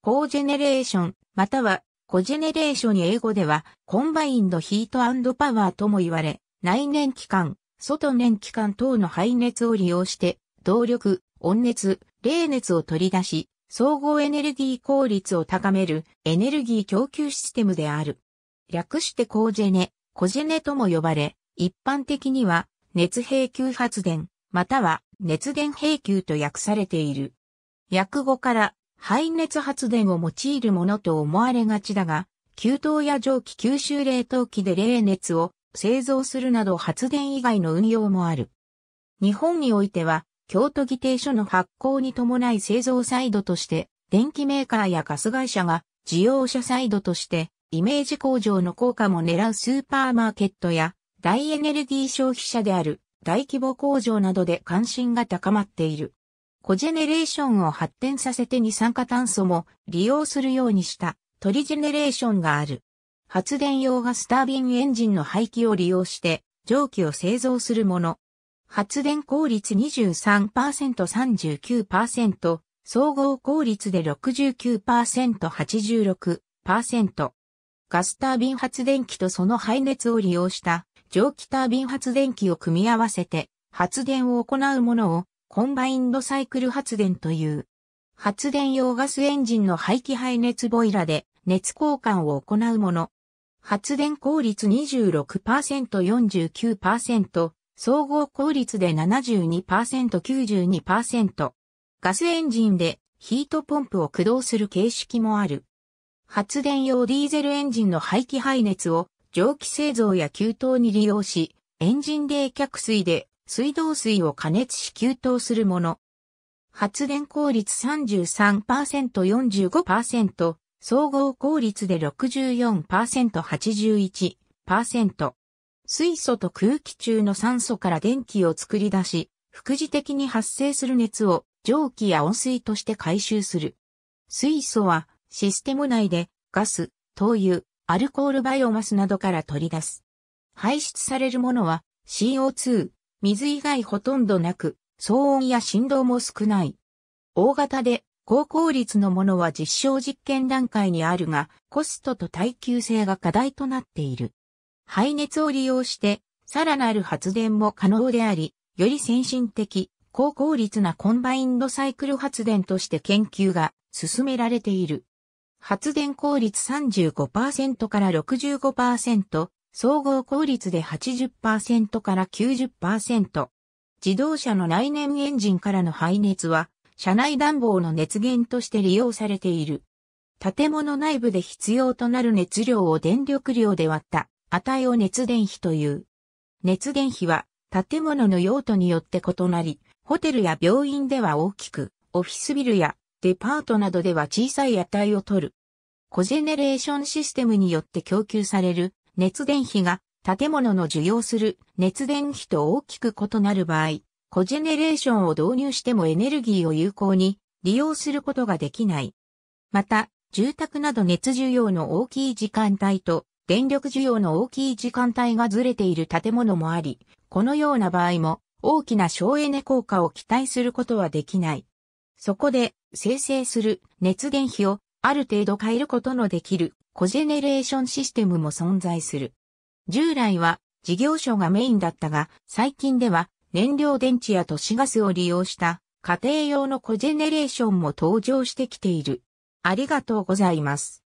コージェネレーション、またはコジェネレーション英語ではコンバインドヒートパワーとも言われ、内燃機関、外燃機関等の排熱を利用して、動力、温熱、冷熱を取り出し、総合エネルギー効率を高めるエネルギー供給システムである。略してコージェネ、コジェネとも呼ばれ、一般的には熱平球発電、または熱電平球と訳されている。訳語から排熱発電を用いるものと思われがちだが、給湯や蒸気吸収冷凍機で冷熱を製造するなど発電以外の運用もある。日本においては、京都議定書の発行に伴い製造サイドとして、電機メーカーやガス会社が事業者サイドとして、イメージ向上の効果も狙うスーパーマーケットや、大エネルギー消費者である大規模工場などで関心が高まっている。コジェネレーションを発展させて二酸化炭素も利用するようにしたトリジェネレーションがある。発電用ガスタービンエンジンの排気を利用して蒸気を製造するもの。発電効率 23%39%、総合効率で 69%86%。ガスタービン発電機とその排熱を利用した蒸気タービン発電機を組み合わせて発電を行うものをコンバインドサイクル発電という、発電用ガスエンジンの排気排熱ボイラで熱交換を行うもの。発電効率 26%49%、総合効率で 72%92%。ガスエンジンでヒートポンプを駆動する形式もある。発電用ディーゼルエンジンの排気排熱を蒸気製造や給湯に利用し、エンジン冷却水で水道水を加熱し給湯するもの。発電効率 33%45%、総合効率で 64%81%。水素と空気中の酸素から電気を作り出し、副次的に発生する熱を蒸気や温水として回収する。水素はシステム内でガス、灯油、アルコールバイオマスなどから取り出す。排出されるものは CO2、水以外ほとんどなく、騒音や振動も少ない。大型で高効率のものは実証実験段階にあるが、コストと耐久性が課題となっている。排熱を利用して、さらなる発電も可能であり、より先進的、高効率なコンバインドサイクル発電として研究が進められている。発電効率35%から65%、総合効率で80%から90%。自動車の内燃エンジンからの排熱は、車内暖房の熱源として利用されている。建物内部で必要となる熱量を電力量で割った値を熱電費という。熱電費は建物の用途によって異なり、ホテルや病院では大きく、オフィスビルやデパートなどでは小さい値を取る。コジェネレーションシステムによって供給される熱電費が建物の需要する熱電費と大きく異なる場合、コジェネレーションを導入してもエネルギーを有効に利用することができない。また、住宅など熱需要の大きい時間帯と電力需要の大きい時間帯がずれている建物もあり、このような場合も大きな省エネ効果を期待することはできない。そこで生成する熱電費をある程度変えることのできるコジェネレーションシステムも存在する。従来は事業所がメインだったが、最近では燃料電池や都市ガスを利用した家庭用のコジェネレーションも登場してきている。ありがとうございます。